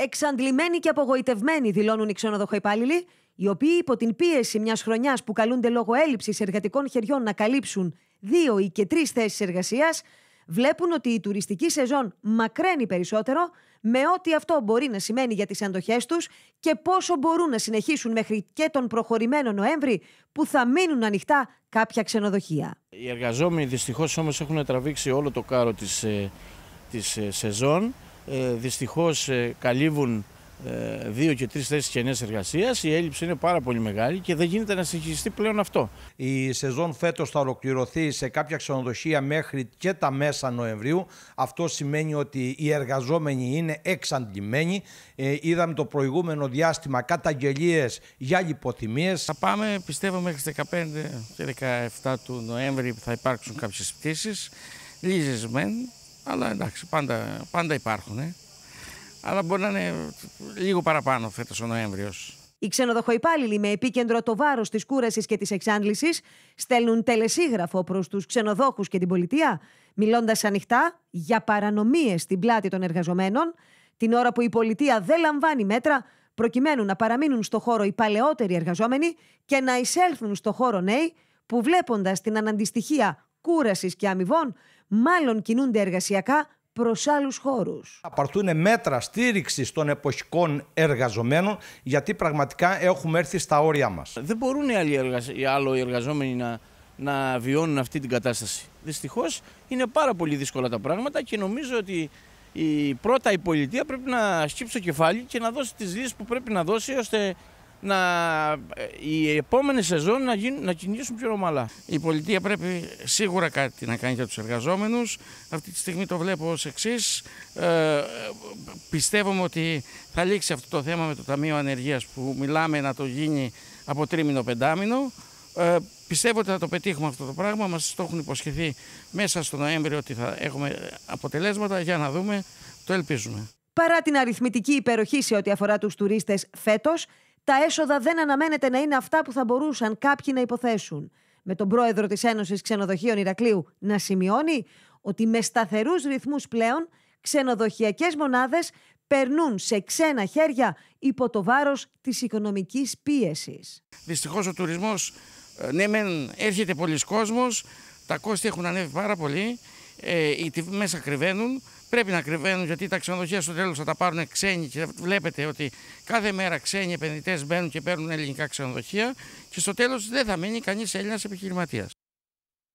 Εξαντλημένοι και απογοητευμένοι δηλώνουν οι υπάλληλοι, οι οποίοι υπό την πίεση μιας χρονιάς που καλούνται λόγω έλλειψης εργατικών χεριών να καλύψουν δύο ή και τρεις θέσεις εργασίας, βλέπουν ότι η τουριστική σεζόν μακραίνει περισσότερο, με ό,τι αυτό μπορεί να σημαίνει για τις αντοχές τους και πόσο μπορούν να συνεχίσουν μέχρι και τον προχωρημένο Νοέμβρη, που θα μείνουν ανοιχτά κάποια ξενοδοχεία. Οι εργαζόμενοι δυστυχώς όμως έχουν τραβήξει όλο το κάρο της ε, της ε, σεζόν. Ε, δυστυχώς ε, καλύβουν δύο και τρεις θέσεις κενές εργασίας. Η έλλειψη είναι πάρα πολύ μεγάλη και δεν γίνεται να συνεχιστεί πλέον αυτό. Η σεζόν φέτος θα ολοκληρωθεί σε κάποια ξενοδοχεία μέχρι και τα μέσα Νοεμβρίου. Αυτό σημαίνει ότι οι εργαζόμενοι είναι εξαντλημένοι. είδαμε το προηγούμενο διάστημα καταγγελίες για λιποθυμίες. Θα πάμε, πιστεύω, μέχρι τις 15 και 17 του Νοέμβρη θα υπάρξουν κάποιες πτήσεις. Λίζεσμεν, αλλά εντάξει, πάντα, πάντα υπάρχουν. Αλλά μπορεί να είναι λίγο παραπάνω φέτος ο Νοέμβριος. Οι ξενοδοχοϊπάλληλοι με επίκεντρο το βάρος της κούρασης και της εξάντλησης στέλνουν τελεσίγραφο προς τους ξενοδόχους και την πολιτεία, μιλώντας ανοιχτά για παρανομίες στην πλάτη των εργαζομένων, την ώρα που η πολιτεία δεν λαμβάνει μέτρα προκειμένου να παραμείνουν στο χώρο οι παλαιότεροι εργαζόμενοι και να εισέλθουν στο χώρο νέοι που βλέποντας την αναντιστοιχία κούρασης και αμοιβών, μάλλον κινούνται εργασιακά προς άλλους χώρους. Απαρτούν μέτρα στήριξη των εποχικών εργαζομένων, γιατί πραγματικά έχουμε έρθει στα όρια μας. Δεν μπορούν οι άλλοι, οι εργαζόμενοι να, να βιώνουν αυτή την κατάσταση. Δυστυχώς είναι πάρα πολύ δύσκολα τα πράγματα και νομίζω ότι η, πρώτα η πολιτεία πρέπει να σκύψει το κεφάλι και να δώσει τις λύσεις που πρέπει να δώσει ώστε να, οι ε, επόμενες σεζόν να, γίνουν, να κυνηγήσουν πιο ομαλά. Η πολιτεία πρέπει σίγουρα κάτι να κάνει για τους εργαζόμενους. Αυτή τη στιγμή το βλέπω ως εξής. Ε, πιστεύουμε ότι θα λήξει αυτό το θέμα με το Ταμείο Ανεργίας που μιλάμε να το γίνει από τρίμηνο-πεντάμινο. Ε, πιστεύω ότι θα το πετύχουμε αυτό το πράγμα. Μας το έχουν υποσχεθεί μέσα στο Νοέμβριο ότι θα έχουμε αποτελέσματα. Για να δούμε, το ελπίζουμε. Παρά την αριθμητική υπεροχή σε ό,τι αφορά τους τουρίστες φέτος, τα έσοδα δεν αναμένεται να είναι αυτά που θα μπορούσαν κάποιοι να υποθέσουν. Με τον πρόεδρο της Ένωσης Ξενοδοχείων Ηρακλείου να σημειώνει ότι με σταθερούς ρυθμούς πλέον ξενοδοχειακές μονάδες περνούν σε ξένα χέρια υπό το βάρος της οικονομικής πίεσης. Δυστυχώς ο τουρισμός, ε, ναι, μεν έρχεται πολλοί κόσμος, τα κόστη έχουν ανέβει πάρα πολύ, ε, οι τιμές ακριβένουν πρέπει να κρυβαίνουν γιατί τα ξενοδοχεία στο τέλος θα τα πάρουν ξένοι. Και βλέπετε ότι κάθε μέρα ξένοι επενδυτές μπαίνουν και παίρνουν ελληνικά ξενοδοχεία και στο τέλος δεν θα μείνει κανείς Έλληνας επιχειρηματίας.